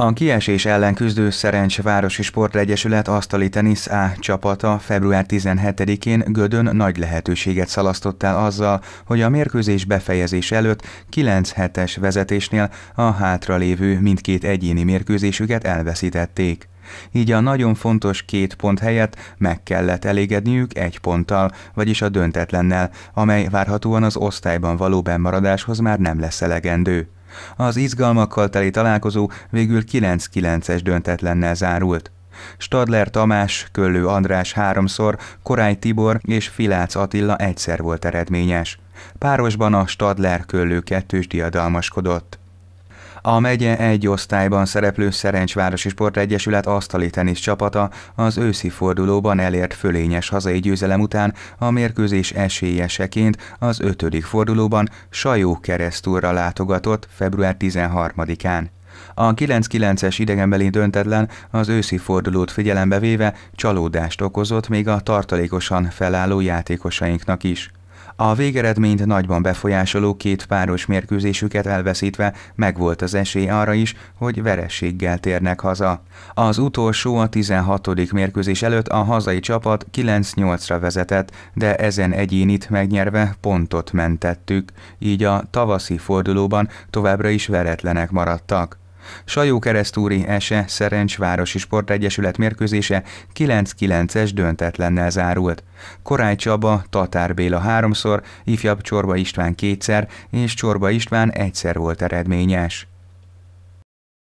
A kiesés ellen küzdő Szerencs Városi Sportlegyesület asztali tenisz A csapata február 17-én Gödön nagy lehetőséget szalasztott el azzal, hogy a mérkőzés befejezés előtt 9 es vezetésnél a hátralévő mindkét egyéni mérkőzésüket elveszítették. Így a nagyon fontos két pont helyett meg kellett elégedniük egy ponttal, vagyis a döntetlennel, amely várhatóan az osztályban való bemaradáshoz már nem lesz elegendő. Az izgalmakkal teli találkozó végül 9-9-es döntetlennel zárult. Stadler Tamás, Köllő András háromszor, Korály Tibor és Filác Attila egyszer volt eredményes. Párosban a Stadler Köllő kettős diadalmaskodott. A megye egy osztályban szereplő Szerencsvárosi Sportegyesület asztali tenisz csapata az őszi fordulóban elért fölényes hazai győzelem után a mérkőzés esélyeseként az ötödik fordulóban Sajó keresztúra látogatott február 13-án. A 9-9-es idegenbeli döntetlen az őszi fordulót figyelembe véve csalódást okozott még a tartalékosan felálló játékosainknak is. A végeredményt nagyban befolyásoló két páros mérkőzésüket elveszítve megvolt az esély arra is, hogy verességgel térnek haza. Az utolsó a 16. mérkőzés előtt a hazai csapat 9-8-ra vezetett, de ezen egyénit megnyerve pontot mentettük, így a tavaszi fordulóban továbbra is veretlenek maradtak. Sajó Keresztúri Ese Szerencs Városi Sportegyesület mérkőzése 9-9-es döntetlennel zárult. Korály Csaba, Tatár Béla háromszor, ifjabb Csorba István kétszer és Csorba István egyszer volt eredményes.